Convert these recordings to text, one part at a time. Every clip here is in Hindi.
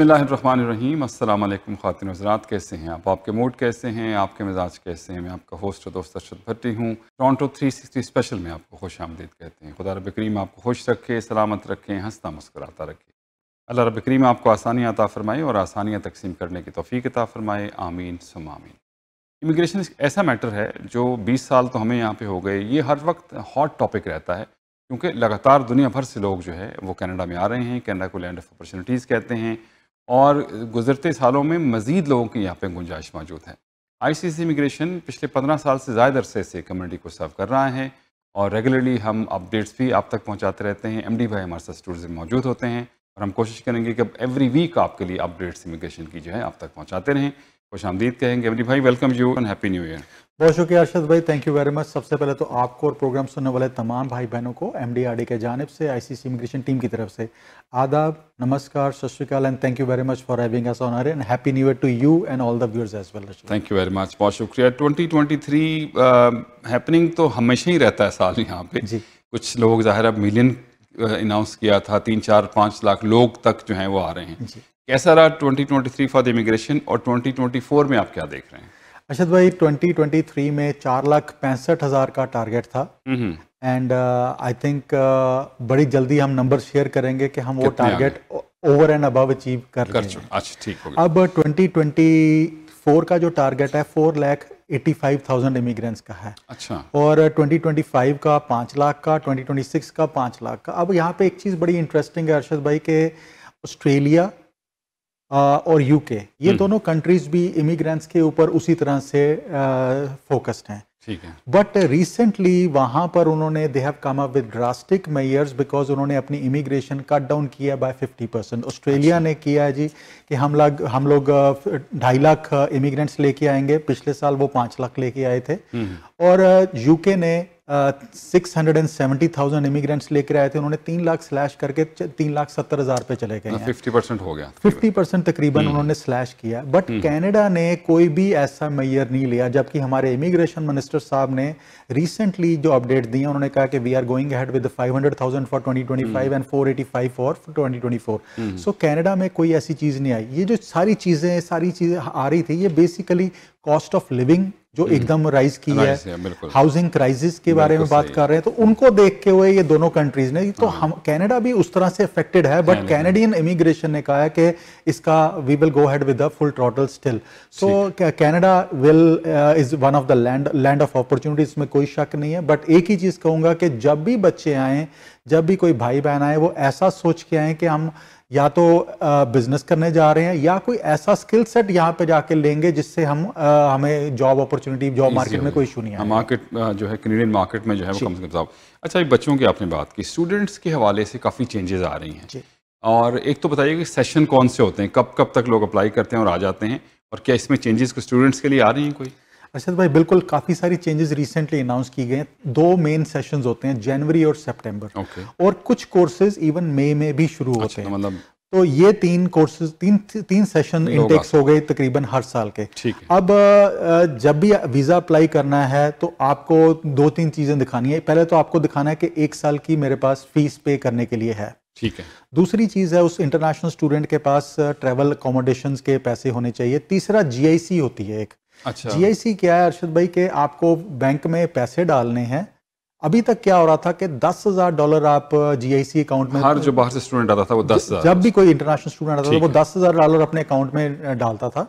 बसमीम अल्लाम ख़ातिन हजरात कैसे हैं आप आपके मूड कैसे हैं आपके मिजाज कैसे हैं मैं आपका होस्ट और दोस्त अरशद भट्टी हूँ थ्री 360 स्पेशल में आपको खुश आमदीद कहते हैं खुदा रब आपको खुश रखे सलामत रखें हंसता मुस्कराता रखे अल्लाह रब करीम आपको आसानियाँ अता फ़रमाए और आसानियाँ तकसीम करने की तोफ़ी अता फ़रमाए आमीन सुम आमीन इमिग्रेशन ऐसा मैटर है जो बीस साल तो हमें यहाँ पर हो गए ये हर वक्त हॉट टॉपिक रहता है क्योंकि लगातार दुनिया भर से लोग जो है वो कनाडा में आ रहे हैं कनाडा को लैंड ऑफ अपॉर्चुनिटीज़ कहते हैं और गुजरते सालों में मज़ीद लोगों की यहाँ पर गुंजाइश मौजूद है आई सी सी इमिग्रेशन पिछले पंद्रह साल से ज़्यादा अरसे से कम्यूनिटी को सर्व कर रहा है और रेगुलरली हम अपडेट्स भी आप तक पहुँचाते रहते हैं एम डी भाई हमारे साथ स्टूडेंट मौजूद होते हैं और हम कोशिश करेंगे कि एवरी वीक आपके लिए अपडेट्स इमिग्रेशन की जो है आप तक पहुँचाते रहें खुश आमदीद कहेंगे अमरी भाई welcome you and happy new year बहुत शुक्रिया अर्शद भाई थैंक यू वेरी मच सबसे पहले तो आपको और प्रोग्राम सुनने वाले तमाम भाई बहनों को एम डी आर डी के जानब से आई सी इमिग्रेशन टीम की तरफ से आदाब नमस्कार सत श्रीकाल and thank you very much for having us on and happy new year to you and all the viewers as well thank you very much बहुत शुक्रिया ट्वेंटी ट्वेंटी थ्री हैपनिंग तो हमेशा ही रहता है साल यहाँ पे जी कुछ लोग ज़ाहिर अब मिलियन अनाउंस किया था तीन चार पाँच लाख लोग तक जो हैं वो आ रहे हैं कैसा रहा 2023 फॉर द इमिग्रेशन और 2024 में आप क्या देख रहे हैं अशद भाई 2023 में चार लाख पैंसठ हज़ार का टारगेट था एंड आई थिंक बड़ी जल्दी हम नंबर शेयर करेंगे कि हम वो target over and above achieve कर, कर रहे हैं अच्छा ठीक अब 2024 का जो टारगेट है फोर लैख 85,000 इमिग्रेंट्स का है अच्छा और 2025 का पाँच लाख का 2026 का पाँच लाख का अब यहाँ पे एक चीज़ बड़ी इंटरेस्टिंग है अर्शद भाई के ऑस्ट्रेलिया और यूके ये हम्म। दोनों कंट्रीज भी इमिग्रेंट्स के ऊपर उसी तरह से फोकस्ड हैं बट रिसेंटली वहां पर उन्होंने they have come up with drastic measures because उन्होंने अपनी इमिग्रेशन कट डाउन किया बाय 50 परसेंट ऑस्ट्रेलिया ने किया है जी कि हम लोग हम लोग uh, ढाई लाख इमिग्रेंट्स uh, लेके आएंगे पिछले साल वो पांच लाख लेके आए थे हम्म। और यूके ने six hundred and seventy thousand immigrants लेकर आए थे उन्होंने तीन लाख स्लैश करके तीन लाख सत्तर हजार पे चले गए फिफ्टी मतलब परसेंट हो गया फिफ्टी परसेंट तकरीबन हम्म। उन्होंने स्लैश किया बट कैनेडा हम्म। ने कोई भी ऐसा मैयर नहीं लिया जबकि हमारे इमिग्रेशन मिनिस्टर साहब ने रिसेंटली जो अपडेट दी है उन्होंने कहा कि we are going ahead with five hundred thousand for twenty twenty five and four eighty five for twenty twenty four so Canada में कोई ऐसी चीज़ नहीं आई ये जो सारी चीज़ें सारी चीज़ें आ रही थी ये बेसिकली कॉस्ट ऑफ लिविंग जो हम्म। एकदम राइज की है हाउसिंग क्राइसिस के बारे में बात कर रहे हैं तो उनको देख के हुए ये दोनों कंट्रीज ने तो हम्म। हम कैनेडा भी उस तरह से अफेक्टेड है बट कैनेडियन इमिग्रेशन ने कहा है कि इसका we will go ahead with full total still so Canada will is one of the land land of opportunities में कोई शक नहीं है बट एक ही चीज कहूंगा कि जब भी बच्चे आए जब भी कोई भाई बहन आए वो ऐसा सोच के आए कि हम या तो बिजनेस करने जा रहे हैं या कोई ऐसा स्किल सेट यहाँ पे जाके लेंगे जिससे हम आ, हमें जॉब अपॉर्चुनिटी जॉब मार्केट में कोई इशू नहीं है हाँ, मार्केट जो है कैनेडियन मार्केट में जो है वो कम से कम साहब अच्छा बच्चों की आपने बात की स्टूडेंट्स के हवाले से काफ़ी चेंजेस आ रही हैं और एक तो बताइए कि सेशन कौन से होते हैं कब कब तक लोग अप्लाई करते हैं और आ जाते हैं और क्या इसमें चेंजेस स्टूडेंट्स के लिए आ रही हैं कोई अरशद अच्छा, तो भाई बिल्कुल काफ़ी सारी चेंजेस रिसेंटली अनाउंस की गए हैं दो मेन सेशंस होते हैं जनवरी और सितंबर okay. और कुछ कोर्सेज इवन मई में भी शुरू अच्छा, होते तो हैं मतलब तो ये तीन कोर्सेज तीन तीन सेशन इंटेक्स हो गए तकरीबन हर साल के अब जब भी वीज़ा अप्लाई करना है तो आपको दो तीन चीज़ें दिखानी है पहले तो आपको दिखाना है कि एक साल की मेरे पास फीस पे करने के लिए है ठीक है दूसरी चीज़ है उस इंटरनेशनल स्टूडेंट के पास ट्रैवल अकोमोडेशन के पैसे होने चाहिए तीसरा जीआईसी होती है एक अच्छा जीआईसी क्या है अर्शद भाई के आपको बैंक में पैसे डालने हैं अभी तक क्या हो रहा था कि दस हजार डॉलर आप जीआईसी अकाउंट में हर जो बाहर से स्टूडेंट आता था वो दस हजार जब भी कोई इंटरनेशनल स्टूडेंट आता था वो दस हजार डॉलर अपने अकाउंट में डालता था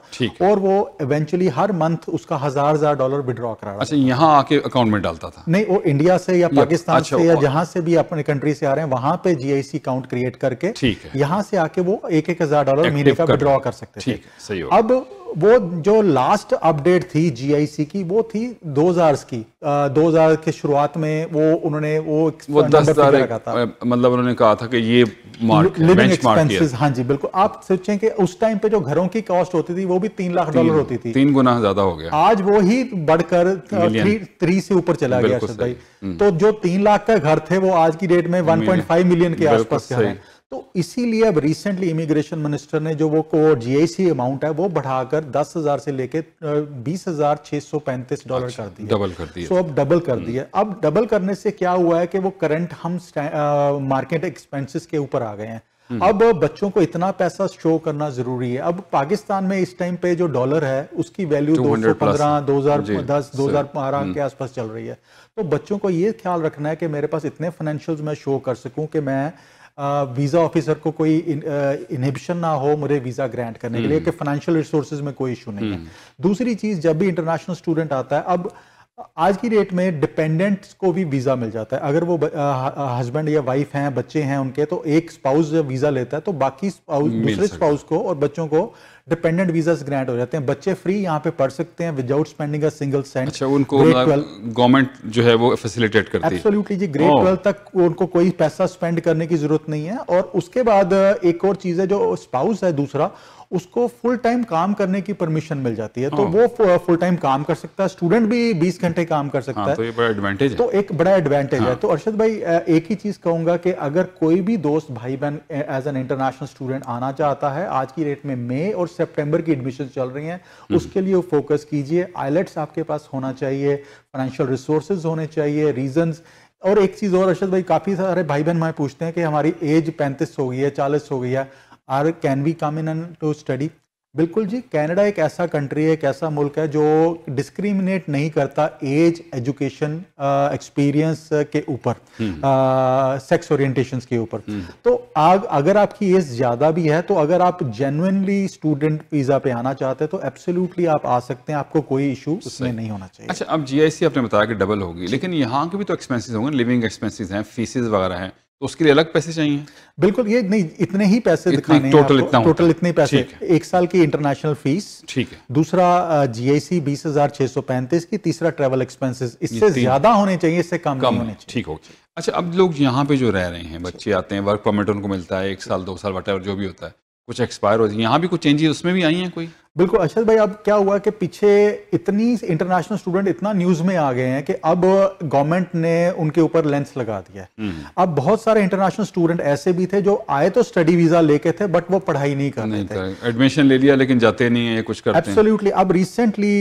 और वो इवेंचुअली हर मंथ उसका हजार हजार डॉलर विड्रॉ करा अच्छा यहाँ आके अकाउंट में डालता था नहीं वो इंडिया से या पाकिस्तान अच्छा, से या जहाँ से भी अपने कंट्री से आ रहे हैं वहां पे जीआईसी अकाउंट क्रिएट करके यहाँ से आके वो एक एक हजार डॉलर महीने का विड्रॉ कर सकते थे अब वो जो लास्ट अपडेट थी जीआईसी की वो थी 2000 की आ, 2000 के शुरुआत में वो उन्होंने वो वो दस मतलब उन्होंने कहा था कि ये लिविंग एक्सपेंसेस हाँ जी बिल्कुल आप सोचें कि उस टाइम पे जो घरों की कॉस्ट होती थी वो भी तीन लाख डॉलर होती थी तीन गुना ज्यादा हो गया आज वो ही बढ़कर थ्री थ्री से ऊपर चला गया भाई हम्म। तो जो तीन लाख का घर थे वो आज की डेट में वन मिलियन के आसपास है तो इसीलिए अब रिसेंटली इमिग्रेशन मिनिस्टर ने जो वो जीआईसी अमाउंट है वो बढ़ाकर दस हजार से लेके बीस हजार छह सौ पैंतीस डॉलर कर दिया डबल कर दिया सो so, अब डबल कर दिया हम्म। अब डबल करने से क्या हुआ है कि वो करंट हम मार्केट एक्सपेंसेस के ऊपर आ गए हैं हम्म। अब बच्चों को इतना पैसा शो करना जरूरी है अब पाकिस्तान में इस टाइम पे जो डॉलर है उसकी वैल्यू दो सौ पंद्रह दो हजार दस दो हजार बारह हम्म। के आसपास चल रही है तो बच्चों को ये ख्याल रखना है कि मेरे पास इतने फाइनेंशियल मैं शो कर सकूं कि मैं वीज़ा ऑफिसर को कोई इनहिबिशन ना हो मुझे वीज़ा ग्रांट करने के लिए हम्म। कि फाइनेंशियल रिसोर्सेज में कोई इशू नहीं है हम्म। दूसरी चीज़ जब भी इंटरनेशनल स्टूडेंट आता है अब आज की डेट में डिपेंडेंट्स को भी वीज़ा मिल जाता है अगर वो हस्बैंड या वाइफ हैं बच्चे हैं उनके तो एक स्पाउस वीज़ा लेता है तो बाकी स्पाउस दूसरे स्पाउस को और बच्चों को डिपेंडेंट वीजा ग्रांट हो जाते हैं बच्चे फ्री यहाँ पे पढ़ सकते हैं without spending a single cent अच्छा उनको गवर्नमेंट मतलब जो है वो फैसिलिटेट करती है एब्सोल्युटली जी ग्रेड ट्वेल्व oh. तक उनको कोई पैसा स्पेंड करने की जरूरत नहीं है और उसके बाद एक और चीज है जो स्पाउस है दूसरा उसको फुल टाइम काम करने की परमिशन मिल जाती है तो oh. वो फुल टाइम काम कर सकता है स्टूडेंट भी 20 घंटे काम कर सकता हाँ, है तो ये बड़ा एडवांटेज है तो एक बड़ा एडवांटेज है हाँ। तो अर्शद भाई एक ही चीज कहूंगा कि अगर कोई भी दोस्त भाई बहन एज एन इंटरनेशनल स्टूडेंट आना चाहता है आज की डेट में मई और सितंबर की एडमिशन चल रही हैं हम्म। उसके लिए फोकस कीजिए आइलेट्स आपके पास होना चाहिए फाइनेंशियल रिसोर्सेज होने चाहिए रीजंस और एक चीज़ और अर्शद भाई काफ़ी सारे भाई बहन हमारे पूछते हैं कि हमारी एज पैंतीस हो गई है चालीस हो गई है or can we come in to study बिल्कुल जी कनाडा एक ऐसा कंट्री है एक ऐसा मुल्क है जो डिस्क्रिमिनेट नहीं करता एज एजुकेशन एक्सपीरियंस के ऊपर सेक्स हम्म। ओरिएंटेशंस के ऊपर हम्म। तो आग अगर आपकी एज ज़्यादा भी है तो अगर आप जेनुनली स्टूडेंट वीज़ा पे आना चाहते हैं तो एब्सोल्युटली आप आ सकते हैं आपको कोई इशू उसमें नहीं होना चाहिए अच्छा अब जी आपने बताया कि डबल होगी लेकिन यहाँ के भी तो एक्सपेंसिस होंगे लिविंग एक्सपेंसिस हैं फीसिस वगैरह हैं तो उसके लिए अलग पैसे चाहिए बिल्कुल ये नहीं इतने ही पैसे दिखाने टोटल इतना टोटल इतने पैसे एक साल की इंटरनेशनल फीस ठीक है दूसरा जीआईसी बीस हजार छह सौ पैंतीस की तीसरा ट्रेवल एक्सपेंसेस इससे ज्यादा होने चाहिए इससे कम, कम होने ठीक हो अच्छा अब लोग यहाँ पे जो रह रहे हैं बच्चे अच्छा। आते हैं वर्क परमिट उनको मिलता है एक साल दो साल वट जो भी होता है कुछ एक्सपायर हो जाए यहाँ भी कुछ चेंजेस उसमें भी आई हैं कोई बिल्कुल अशद भाई अब क्या हुआ कि पीछे इतनी इंटरनेशनल स्टूडेंट इतना न्यूज में आ गए हैं कि अब गवर्नमेंट ने उनके ऊपर लेंस लगा दिया हम्म। अब बहुत सारे इंटरनेशनल स्टूडेंट ऐसे भी थे जो आए तो स्टडी वीजा लेके थे बट वो पढ़ाई नहीं कर रहे थे एडमिशन ले लिया लेकिन जाते नहीं है कुछ करते एब्सोल्यूटली अब रिसेंटली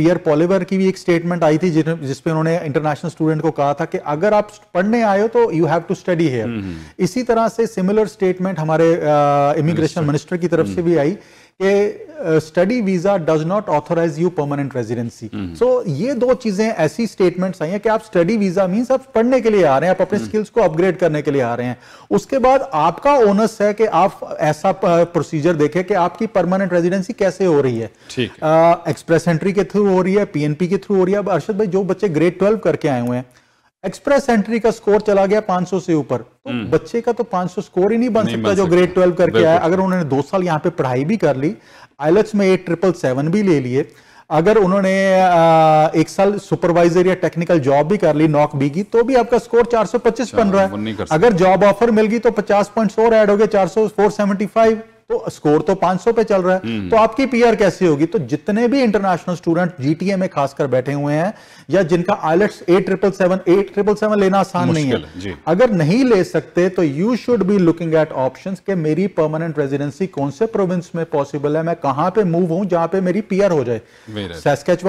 पियर पॉलिवर की भी एक स्टेटमेंट आई थी जिसपे उन्होंने इंटरनेशनल स्टूडेंट को कहा था कि अगर आप पढ़ने आए हो तो you have to study here इसी तरह से सिमिलर स्टेटमेंट हमारे इमिग्रेशन uh, मिनिस्टर की तरफ से भी हम्म। आई कि study visa does not authorise you permanent residency so ये दो चीजें ऐसी स्टेटमेंट्स आई हैं कि आप स्टडी वीजा मीन आप पढ़ने के लिए आ रहे हैं आप अपने स्किल्स हम्म। को अपग्रेड करने के लिए आ रहे हैं उसके बाद आपका ओनस है कि आप ऐसा प्रोसीजर देखें कि आपकी परमानेंट रेजिडेंसी कैसे हो रही है एक्सप्रेस एंट्री के थ्रू हो रही है पीएनपी के थ्रू हो रही है अब अर्षद भाई जो बच्चे ग्रेड ट्वेल्व करके आए हुए हैं एक्सप्रेस एंट्री का स्कोर चला गया 500 से ऊपर तो हम्म। बच्चे का तो 500 स्कोर ही नहीं बन नहीं सकता बन जो ग्रेड ट्वेल्व करके आया अगर उन्होंने दो साल यहाँ पे पढ़ाई भी कर ली आईलेट्स में एट ट्रिपल सेवन भी ले लिए अगर उन्होंने एक साल सुपरवाइजर या टेक्निकल जॉब भी कर ली नॉक बी की तो भी आपका स्कोर 425 बन रहा है अगर जॉब ऑफर मिल गई तो 50 पॉइंट्स और ऐड हो गए सेवेंटी फाइव तो स्कोर तो 500 पे चल रहा है हम्म। तो आपकी पीआर कैसे होगी तो जितने भी इंटरनेशनल स्टूडेंट जीटीए में खासकर बैठे हुए हैं या जिनका IELTS eight triple seven eight triple seven लेना आसान नहीं है अगर नहीं ले सकते तो you should be looking at option के मेरी परमानेंट रेजिडेंसी कौन से प्रोविंस में पॉसिबल है मैं कहां पे मूव हूं जहां पे मेरी पीआर हो जाए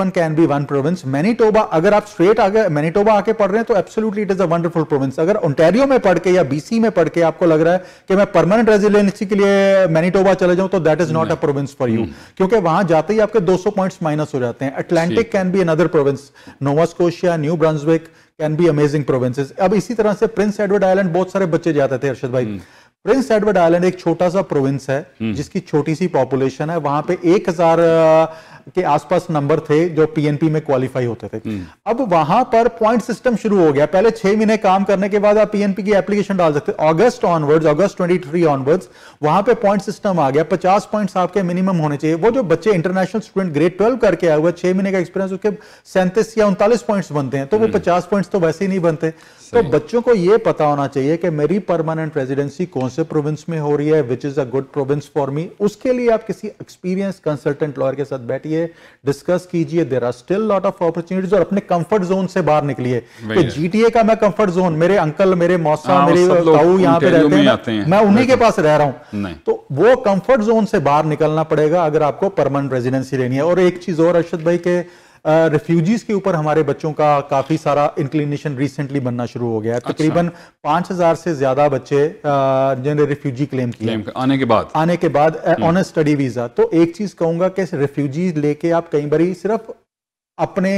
one can be one province Manitoba अगर आप स्ट्रेट आगे मैनीटोबा आके पढ़ रहे हैं तो absolutely it is a wonderful province अगर ओंटेरियो में पढ़ के या बीसी में पढ़ के आपको लग रहा है कि मैं परमानेंट रेजिडेंसी के लिए मैनी मैनिटोबा तो चले जाऊं तो that is not a province for you क्योंकि वहां जाते ही आपके 200 पॉइंट्स माइनस हो जाते हैं Atlantic can be another province Nova Scotia New Brunswick can be amazing provinces अब इसी तरह से प्रिंस एडवर्ड आइलैंड बहुत सारे बच्चे जाते थे अर्षद भाई प्रिंस एडवर्ड आइलैंड एक छोटा सा प्रोविंस है हम्म। जिसकी छोटी सी पॉपुलेशन है वहां पे एक हजार के आसपास नंबर थे जो पीएनपी में क्वालिफाई होते थे हम्म। अब वहां पर पॉइंट सिस्टम शुरू हो गया पहले छह महीने काम करने के बाद आप पीएनपी की एप्लीकेशन डाल सकते August onwards August three onwards वहां पे पॉइंट सिस्टम आ गया पचास पॉइंट आपके मिनिमम होने चाहिए वो जो बच्चे इंटरनेशनल स्टूडेंट ग्रेड ट्वेल्व करके आए हुए छह महीने का एक्सपीरियंस उसके सैंतीस या उनतालीस पॉइंट बनते हैं तो वो हम्म। पचास पॉइंट तो वैसे ही नहीं बनते तो बच्चों को यह पता होना चाहिए कि मेरी परमानेंट रेजिडेंसी कौन से प्रोविंस में हो रही है which is a good province for me उसके लिए आप किसी एक्सपीरियंस कंसल्टेंट लॉयर के साथ बैठिए कीजिए डिस्कस कीजिए there are still lot of opportunities और अपने कंफर्ट जोन से बाहर निकलिए तो जीटीए का मैं कंफर्ट जोन मेरे अंकल मेरे मौसा हाँ, मेरे ताऊ यहाँ पे रहते हैं, मैं उन्हीं के पास रह रहा हूँ तो वो कंफर्ट जोन से बाहर निकलना पड़ेगा अगर आपको परमानेंट रेजिडेंसी लेनी है और एक चीज और अर्षद भाई के रिफ्यूजीज के ऊपर हमारे बच्चों का काफी सारा इंक्लिनेशन रिसेंटली बनना शुरू हो गया है अच्छा। तकरीबन पांच हजार से ज्यादा बच्चे जिन्होंने रिफ्यूजी क्लेम किया आने के बाद आने के बाद ऑन ए स्टडी वीजा तो एक चीज कहूंगा कि रिफ्यूजीज लेके आप कई बार सिर्फ अपने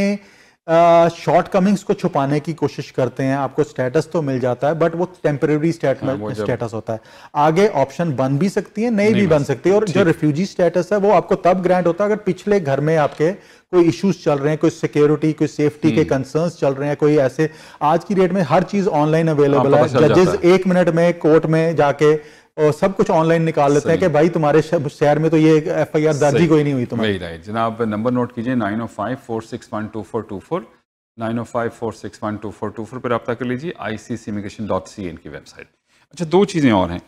शॉर्ट कमिंग्स को छुपाने की कोशिश करते हैं आपको स्टेटस तो मिल जाता है बट वो टेम्पररी स्टेटस हाँ, होता है आगे ऑप्शन बन भी सकती है नहीं, नहीं भी बन सकती है और जो रिफ्यूजी स्टेटस है वो आपको तब ग्रांट होता है अगर पिछले घर में आपके कोई इश्यूज चल रहे हैं कोई सिक्योरिटी कोई सेफ्टी के कंसर्न्स हम्म। चल रहे हैं कोई ऐसे आज की डेट में हर चीज ऑनलाइन अवेलेबल है जजेस एक मिनट में कोर्ट में जाके और सब कुछ ऑनलाइन निकाल लेते हैं कि भाई तुम्हारे शहर में तो ये एफ आई आर दर्जी कोई नहीं हुई तुम्हारी राइट जनाब नंबर नोट कीजिए nine o five four six one two four two four nine o five four six one two four two four पर रब्ता कर लीजिए I C C immigration dot C N की वेबसाइट अच्छा दो चीज़ें और हैं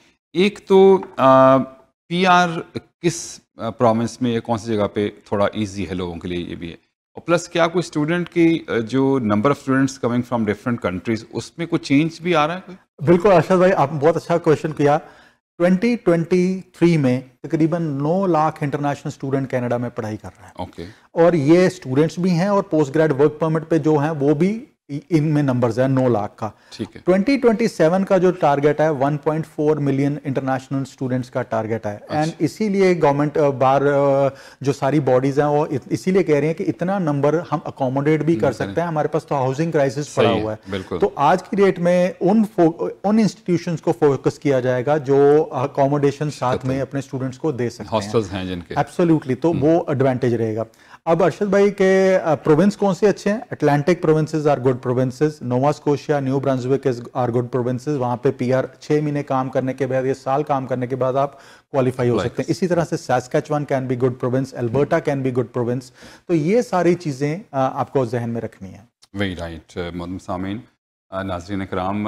एक तो पी आर किस प्रोविंस में या कौन सी जगह पे थोड़ा इजी है लोगों के लिए ये भी है और प्लस क्या कोई स्टूडेंट की जो number of students coming from different countries उसमें कुछ चेंज भी आ रहा है कोई बिल्कुल अर्शद भाई आपने बहुत अच्छा क्वेश्चन किया 2023 में तकरीबन 9 लाख इंटरनेशनल स्टूडेंट कनाडा में पढ़ाई कर रहे हैं okay. और ये स्टूडेंट्स भी हैं और पोस्ट ग्रेड वर्क परमिट पे जो हैं वो भी इनमें नंबर्स है नौ लाख का ठीक है सेवन का जो टारगेट है one point four million international students का टारगेट है एंड अच्छा। इसीलिए गवर्नमेंट बार जो सारी बॉडीज हैं वो इसीलिए कह रही हैं कि इतना नंबर हम अकोमोडेट भी कर सकते हैं हमारे पास तो हाउसिंग क्राइसिस पड़ा हुआ है तो आज की डेट में उन उन इंस्टीट्यूशन को फोकस किया जाएगा जो अकोमोडेशन साथ में अपने स्टूडेंट्स को दे सकते हैं जिनके तो हम्म। वो एडवांटेज रहेगा अब अर्शद भाई के प्रोविंस कौन से अच्छे हैं Atlantic provinces are good good provinces Nova Scotia New Brunswick is are good provinces वहां पे पीआर छह महीने काम करने के बाद या साल काम करने के बाद आप क्वालिफाई हो सकते हैं इसी तरह से Saskatchewan can be good province Alberta can be good province तो ये सारी चीजें आपको जहन में रखनी है वेरी राइट मोहम्मद सामीन नाजरीन कराम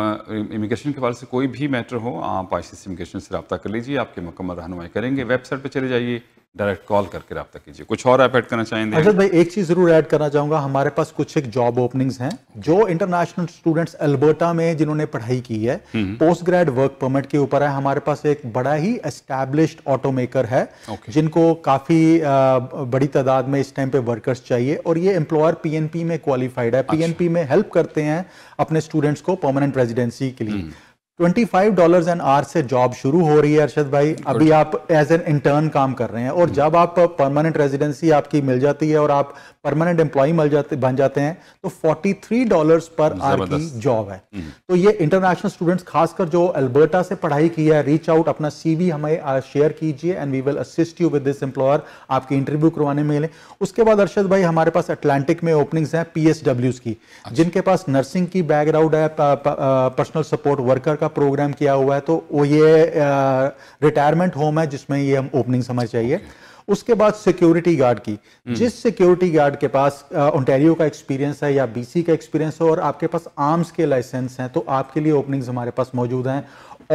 इमिग्रेशन के हवाले से कोई भी मैटर हो आप आई सी इमिग्रेशन से रबा कर लीजिए आपके मुकम्मल रहनमाई करेंगे वेबसाइट पर चले जाइए डायरेक्ट कॉल करके रब्ता कीजिए कुछ और आप ऐड करना चाहेंगे अच्छा भाई एक चीज़ ज़रूर ऐड करना चाहूँगा हमारे पास कुछ एक जॉब ओपनिंग्स हैं जो इंटरनेशनल स्टूडेंट्स अल्बर्टा में जिन्होंने पढ़ाई की है पोस्ट ग्रेड वर्क परमिट के ऊपर है हमारे पास एक बड़ा ही एस्टेब्लिश्ड ऑटोमेकर है okay. जिनको काफ़ी बड़ी तादाद में इस टाइम पे वर्कर्स चाहिए और ये एम्प्लॉयर पी में क्वालिफाइड है पी अच्छा। में हेल्प करते हैं अपने स्टूडेंट्स को परमानेंट रेजिडेंसी के लिए हम्म। Twenty five dollar an hour से जॉब शुरू हो रही है अरशद भाई अभी आप एज एन इंटर्न काम कर रहे हैं और जब आप परमानेंट रेजिडेंसी आपकी मिल जाती है और आप परमानेंट एम्प्लॉय मिल जाते बन जाते हैं तो 43 डॉलर्स पर आर की जॉब है हम्म। तो ये इंटरनेशनल स्टूडेंट्स खासकर जो अल्बर्टा से पढ़ाई की है रीच आउट अपना सीवी हमें शेयर कीजिए and we will assist you with this employer आपके इंटरव्यू करवाने में लें उसके बाद अर्शद भाई हमारे पास अटलांटिक में ओपनिंग्स हैं पी की अच्छा। जिनके पास नर्सिंग की बैकग्राउंड है पर्सनल सपोर्ट वर्कर का प्रोग्राम किया हुआ है तो वो ये रिटायरमेंट होम है जिसमें ये हम ओपनिंग समझ चाहिए okay. उसके बाद सिक्योरिटी गार्ड की हम्म। जिस सिक्योरिटी गार्ड के पास ओंटेरियो का एक्सपीरियंस है या बीसी का एक्सपीरियंस हो और आपके पास आर्म्स के लाइसेंस हैं तो आपके लिए ओपनिंग्स हमारे पास मौजूद हैं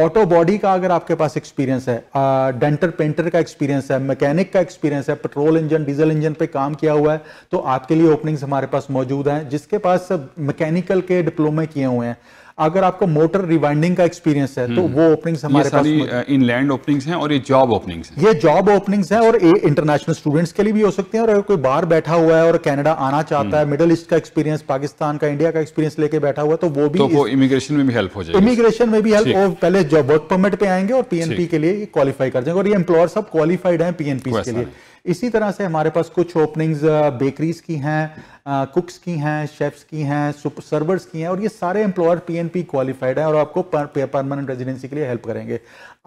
ऑटो बॉडी का अगर आपके पास एक्सपीरियंस है डेंटर पेंटर का एक्सपीरियंस है मैकेनिक का एक्सपीरियंस है पेट्रोल इंजन डीजल इंजन पे काम किया हुआ है तो आपके लिए ओपनिंग्स हमारे पास मौजूद हैं जिसके पास मैकेनिकल के डिप्लोमे किए हुए हैं अगर आपका मोटर रिवाइंडिंग का एक्सपीरियंस है तो हम्म। वो ओपनिंग्स हमारे पास इन लैंड ओपनिंग्स हैं और ये जॉब ओपनिंग्स हैं ये जॉब ओपनिंग्स हैं और इंटरनेशनल स्टूडेंट्स के लिए भी हो सकते हैं और अगर कोई बाहर बैठा हुआ है और कनाडा आना चाहता है मिडिल हम्म। ईस्ट का एक्सपीरियंस पाकिस्तान का इंडिया का एक्सपीरियंस लेके बैठा हुआ है तो वो भी तो इमिग्रेशन में भी हेल्प हो जाएगी इमिग्रेशन में भी हेल्प पहले जॉब वर्क परमिट पे आएंगे और पीएनपी के लिए क्वालिफाई कर जाएंगे और ये एम्प्लॉयर सब क्वालिफाइड है पीएनपी के लिए इसी तरह से हमारे पास कुछ ओपनिंग्स बेकरीज की हैं कुक्स की हैं शेफ्स की हैं सर्वर्स की हैं और ये सारे एम्प्लॉयर पीएनपी क्वालिफाइड हैं और आपको परमानेंट रेजिडेंसी के लिए हेल्प करेंगे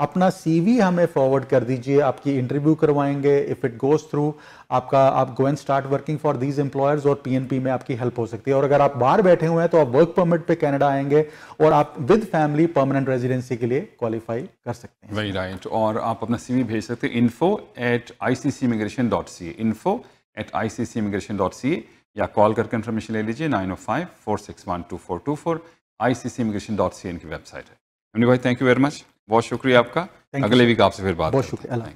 अपना सीवी हमें फॉरवर्ड कर दीजिए आपकी इंटरव्यू करवाएंगे इफ़ इट गोज थ्रू आपका आप go and start working for these employers और पीएनपी में आपकी हेल्प हो सकती है और अगर आप बाहर बैठे हुए हैं तो आप वर्क परमिट पे कनाडा आएंगे और आप विद फैमिली परमानेंट रेजिडेंसी के लिए क्वालिफाई कर सकते हैं वेरी राइट right. और आप अपना सीवी भेज सकते हैं info at I C C immigration dot C info at I C C immigration dot C या कॉल करके इन्फॉर्मेशन ले लीजिए nine o five four six one two four two four I C C immigration dot C N की वेबसाइट है अमनी भाई थैंक यू वेरी मच बहुत शुक्रिया आपका अगले वीक आपसे फिर बात बहुत शुक्रिया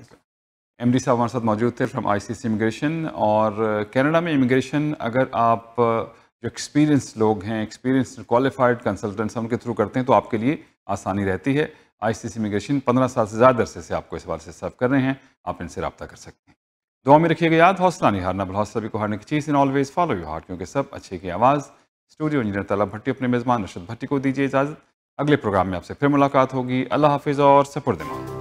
एम डी साहब हमारे साथ मौजूद थे from I C C immigration और कैनेडा uh, में इमिग्रेशन अगर आप uh, जो एक्सपीरियंस लोग हैं एक्सपीरियंस क्वालिफाइड कंसल्टेंट्स उनके थ्रू करते हैं तो आपके लिए आसानी रहती है आई सी सी इमिग्रेशन पंद्रह साल से ज़्यादा अरसे से आपको इस बार से सर्व कर रहे हैं आप इनसे रबता कर सकते हैं दुआ में रखिएगा याद हौसला नहीं हारना बल सभी को हारने की चीज़ इन ऑलवेज फॉलो यू हार्ट क्योंकि सब अच्छे की आवाज़ स्टूडियो इंजीनियर तलब भट्टी अपने मेज़बान रशद भट्टी को दीजिए इजाज़त अगले प्रोग्राम में आपसे फिर मुलाकात होगी अल्लाह हाफिज़ और सपुरदमान